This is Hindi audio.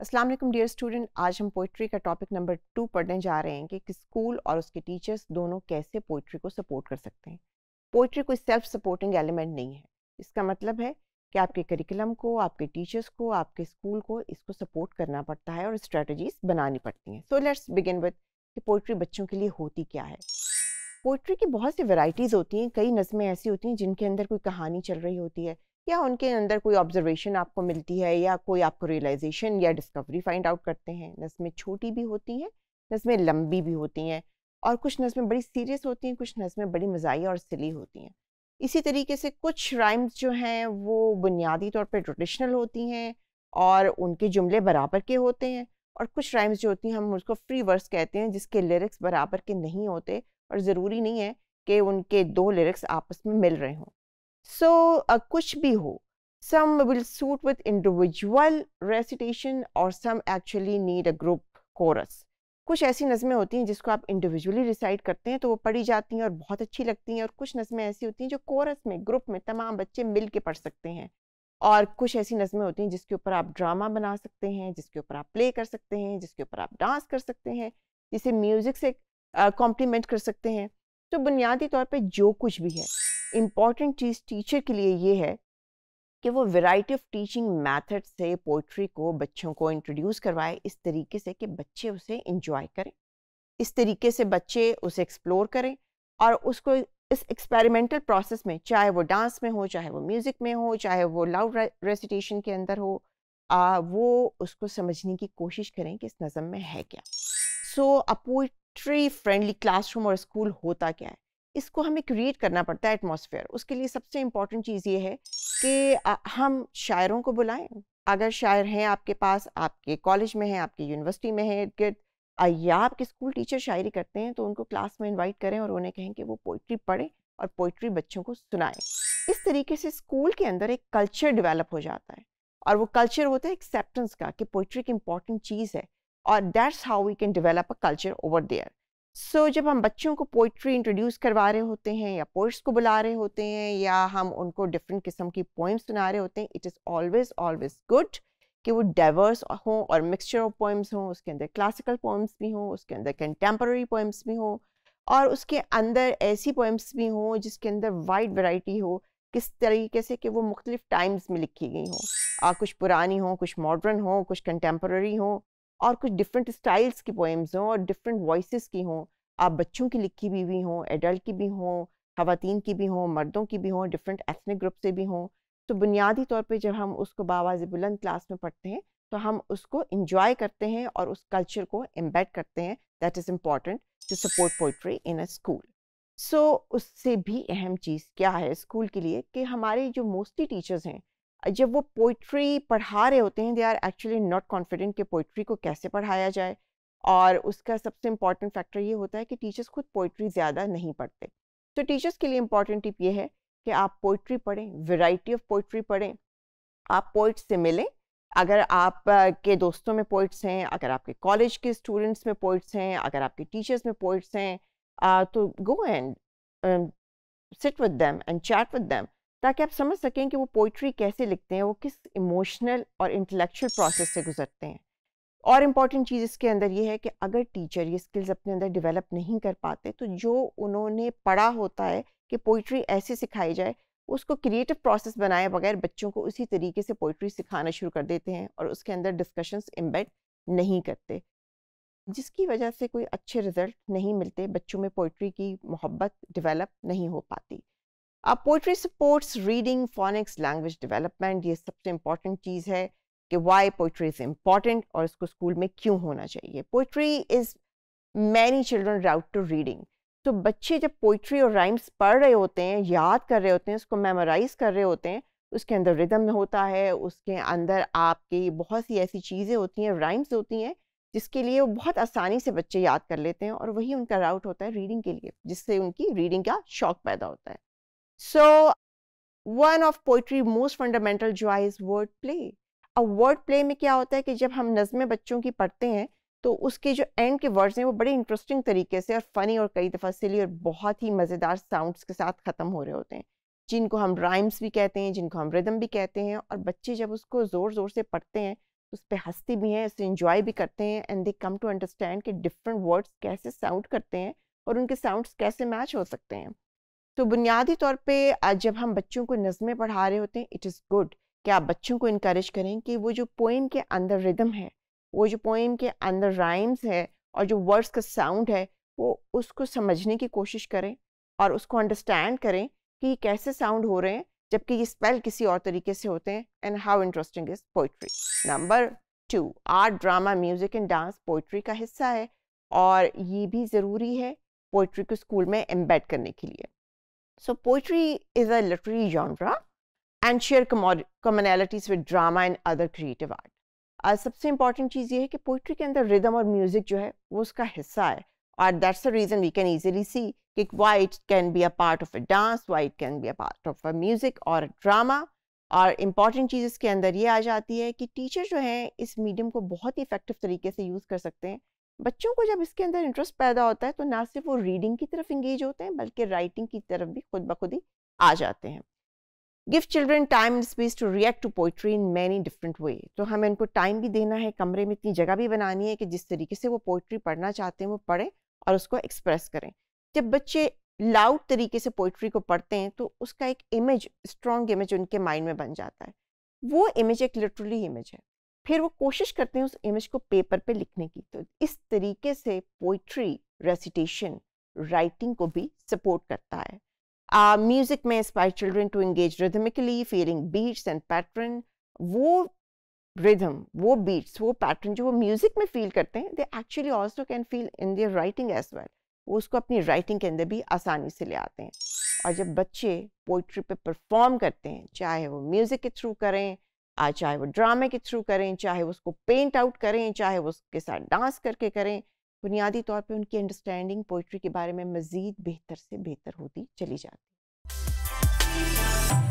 असलम डियर स्टूडेंट आज हम पोइट्री का टॉपिक नंबर टू पढ़ने जा रहे हैं कि स्कूल और उसके टीचर्स दोनों कैसे पोइट्री को सपोर्ट कर सकते हैं पोइट्री कोई सेल्फ सपोर्टिंग एलिमेंट नहीं है इसका मतलब है कि आपके करिकुलम को आपके टीचर्स को आपके स्कूल को इसको सपोर्ट करना पड़ता है और स्ट्रेटजीज बनानी पड़ती हैं सो लेट्स बिगिन विद कि पोइट्री बच्चों के लिए होती क्या है पोइट्री की बहुत सी वेराइटीज़ होती हैं कई नज़में ऐसी होती हैं जिनके अंदर कोई कहानी चल रही होती है या उनके अंदर कोई ऑब्जर्वेशन आपको मिलती है या कोई आपको रियलाइजेशन या डिस्कवरी फाइंड आउट करते हैं नस्में छोटी भी होती हैं नस्में लंबी भी होती हैं और कुछ नस्में बड़ी सीरियस होती हैं कुछ नस्में बड़ी मज़ाही और सिली होती हैं इसी तरीके से कुछ राइम्स जो हैं वो बुनियादी तौर पर ट्रेडिशनल होती हैं और उनके जुमले बराबर के होते हैं और कुछ राइम्स जो होती हैं हम उसको फ्री वर्स कहते हैं जिसके लिरिक्स बराबर के नहीं होते और ज़रूरी नहीं है कि उनके दो लिरिक्स आपस में मिल रहे हों So uh, kuch bhi ho. Some will suit with individual recitation or some actually need a group chorus. कुछ ऐसी नज़में होती हैं जिसको आप इंडिविजुअली रिसाइट करते हैं तो वो पढ़ी जाती हैं और बहुत अच्छी लगती हैं और कुछ नज़में ऐसी होती हैं जो कोरस में ग्रुप में तमाम बच्चे मिल के पढ़ सकते हैं और कुछ ऐसी नज़में होती हैं जिसके ऊपर आप ड्रामा बना सकते हैं जिसके ऊपर आप प्ले कर सकते हैं जिसके ऊपर आप डांस कर सकते हैं जिसे म्यूज़िक से कॉम्प्लीमेंट कर सकते हैं तो बुनियादी तौर पर जो कुछ भी है इम्पॉर्टेंट चीज़ टीचर के लिए ये है कि वो वैरायटी ऑफ टीचिंग मेथड से पोइट्री को बच्चों को इंट्रोड्यूस करवाए इस तरीके से कि बच्चे उसे इंजॉय करें इस तरीके से बच्चे उसे एक्सप्लोर करें और उसको इस एक्सपेरिमेंटल प्रोसेस में चाहे वो डांस में हो चाहे वो म्यूज़िक में हो चाहे वो लव रेसिटेशन के अंदर हो आ, वो उसको समझने की कोशिश करें कि इस नज़म में है क्या so a poetry friendly classroom और स्कूल होता क्या है इसको हमें क्रिएट करना पड़ता है एटमॉस्फेयर उसके लिए सबसे इम्पॉर्टेंट चीज़ ये है कि हम शायरों को बुलाएं अगर शायर हैं आपके पास आपके कॉलेज में हैं आपकी यूनिवर्सिटी में हैं इर्द या आपके स्कूल टीचर शायरी करते हैं तो उनको क्लास में इनवाइट करें और उन्हें कहें कि वो पोइट्री पढ़ें और पोइट्री बच्चों को सुनाएं इस तरीके से स्कूल के अंदर एक कल्चर डेवलप हो जाता है और वो कल्चर होता है एक्सेप्टेंस का कि पोइट्री एक इंपॉर्टेंट चीज़ है और that's how we can develop a culture over there so so, जब हम बच्चों को पोइट्री इंट्रोड्यूस करवा रहे होते हैं या पोइट्स को बुला रहे होते हैं या हम उनको डिफरेंट किस्म की पोइम्स सुना रहे होते हैं it is always always good कि वो डाइवर्स हों और मिक्सचर ऑफ पोइम्स हों उसके अंदर क्लासिकल पोइम्स भी हों उसके अंदर कंटेम्प्रेरी पोइम्स भी हों और उसके अंदर ऐसी पोइम्स भी हों जिसके अंदर वाइड वैरायटी हो किस तरीके से कि वो मुख्तलिफ टाइम्स में लिखी गई हों कुछ पुरानी हों कुछ मॉडर्न हों कुछ कंटेम्प्रेरी हों और कुछ डिफरेंट स्टाइल्स की पोएम्स हों और डिफरेंट वॉइस की हों आप बच्चों की लिखी हुई भी हों एडल्ट की भी हों खातन की भी हों मर्दों की भी हों डिफरेंट एथनिक ग्रुप से भी हों तो बुनियादी तौर पे जब हम उसको बाबाज बुलंद क्लास में पढ़ते हैं तो हम उसको इंजॉय करते हैं और उस कल्चर को एम्बेड करते हैं that is important to support poetry in a school so उससे भी अहम चीज़ क्या है स्कूल के लिए कि हमारे जो मोस्टली टीचर्स हैं जब वो पोइट्री पढ़ा रहे होते हैं they are actually not confident कि पोइट्री को कैसे पढ़ाया जाए और उसका सबसे इम्पॉर्टेंट फैक्टर ये होता है कि टीचर्स खुद पोइट्री ज़्यादा नहीं पढ़ते तो टीचर्स के लिए इम्पॉर्टेंट टिप ये है कि आप पोइट्री पढ़ें वेराइटी ऑफ पोइट्री पढ़ें आप पोइट्स से मिलें अगर आप के दोस्तों में पोइट्स हैं अगर आपके कॉलेज के स्टूडेंट्स में पोइट्स हैं अगर आपके टीचर्स में पोइट्स हैं तो go and sit with them and chat with them ताकि आप समझ सकें कि वो पोइट्री कैसे लिखते हैं वो किस इमोशनल और इंटेलेक्चुअल प्रोसेस से गुजरते हैं और इम्पॉर्टेंट चीज़ इसके अंदर ये है कि अगर टीचर ये स्किल्स अपने अंदर डेवलप नहीं कर पाते तो जो उन्होंने पढ़ा होता है कि पोइट्री ऐसे सिखाई जाए उसको क्रिएटिव प्रोसेस बनाए बगैर बच्चों को उसी तरीके से पोइट्री सिखाना शुरू कर देते हैं और उसके अंदर डिस्कशंस इम्बेड नहीं करते जिसकी वजह से कोई अच्छे रिजल्ट नहीं मिलते बच्चों में पोइट्री की मोहब्बत डिवेलप नहीं हो पाती अब poetry supports reading phonics language development ये सबसे इम्पॉर्टेंट चीज़ है कि वाई पोइट्री इज़ इम्पॉर्टेंट और इसको स्कूल में क्यों होना चाहिए poetry is many children route to reading तो बच्चे जब पोइट्री और राइम्स पढ़ रहे होते हैं याद कर रहे होते हैं उसको मेमोराइज कर रहे होते हैं उसके अंदर रिदम होता है उसके अंदर आपकी बहुत सी ऐसी चीज़ें होती हैं राइम्स होती हैं जिसके लिए वो बहुत आसानी से बच्चे याद कर लेते हैं और वही उनका राउट होता है रीडिंग के लिए जिससे उनकी रीडिंग का शौक पैदा होता है So one of poetry most fundamental जो आई इज़ वर्ड प्ले अब वर्ड प्ले में क्या होता है कि जब हम नज़में बच्चों की पढ़ते हैं तो उसके जो एंड के वर्ड्स हैं वो बड़े इंटरेस्टिंग तरीके से और फ़नी और कई दफ़ा सिली और बहुत ही मज़ेदार साउंड्स के साथ ख़त्म हो रहे होते हैं जिनको हम राइम्स भी कहते हैं जिनको हम रिदम भी कहते हैं और बच्चे जब उसको ज़ोर ज़ोर से पढ़ते हैं तो उस पर हंसते भी हैं उसे इंजॉय भी करते हैं and they come to understand कि डिफरेंट वर्ड्स कैसे साउंड करते हैं और उनके साउंड्स कैसे मैच हो सकते हैं तो बुनियादी तौर पे जब हम बच्चों को नज़में पढ़ा रहे होते हैं इट इज़ गुड कि आप बच्चों को इनक्रेज करें कि वो जो पोइम के अंदर रिदम है वो जो पोइम के अंदर राइम्स है और जो वर्ड्स का साउंड है वो उसको समझने की कोशिश करें और उसको अंडरस्टैंड करें कि ये कैसे साउंड हो रहे हैं जबकि ये स्पेल किसी और तरीके से होते हैं and how interesting is poetry number two art drama music and dance poetry का हिस्सा है और ये भी ज़रूरी है पोइट्री को स्कूल में एम्बेड करने के लिए So poetry is a literary genre and share commonalities with drama and other creative art. Uh, सबसे इंपॉर्टेंट चीज़ ये है कि पोइट्री के अंदर रिदम और म्यूज़िक जो है वो उसका हिस्सा है और that's the reason we can easily see कि why it can be a part of a dance why it can be a part of a music और ड्रामा और इम्पॉर्टेंट चीज़ इसके अंदर ये आ जाती है कि टीचर जो हैं इस मीडियम को बहुत ही इफेक्टिव तरीके से यूज़ कर सकते हैं बच्चों को जब इसके अंदर इंटरेस्ट पैदा होता है तो ना सिर्फ वो रीडिंग की तरफ इंगेज होते हैं बल्कि राइटिंग की तरफ भी खुद ब खुद ही आ जाते हैं give children time space to react to poetry in many different way तो हमें उनको टाइम भी देना है कमरे में इतनी जगह भी बनानी है कि जिस तरीके से वो पोइट्री पढ़ना चाहते हैं वो पढ़ें और उसको एक्सप्रेस करें जब बच्चे लाउड तरीके से पोइट्री को पढ़ते हैं तो उसका एक इमेज स्ट्रॉन्ग इमेज उनके माइंड में बन जाता है वो इमेज एक लिटरली इमेज है फिर वो कोशिश करते हैं उस इमेज को पेपर पे लिखने की तो तरीके से पोइट्री रेसिटेशन राइटिंग को भी सपोर्ट करता है म्यूजिक में inspire children to engage rhythmically feeling beats and pattern वो रिदम वो बीट्स वो पैटर्न जो वो म्यूजिक में फील करते हैं they actually also can feel in their writing as well वो उसको अपनी राइटिंग के अंदर भी आसानी से ले आते हैं और जब बच्चे पोइट्री पे परफॉर्म करते हैं चाहे वो म्यूज़िक के थ्रू करें आज चाहे वो ड्रामे के थ्रू करें चाहे उसको पेंट आउट करें चाहे उसके साथ डांस करके करें बुनियादी तौर पे उनकी अंडरस्टैंडिंग पोइट्री के बारे में मज़ीद बेहतर से बेहतर होती चली जाती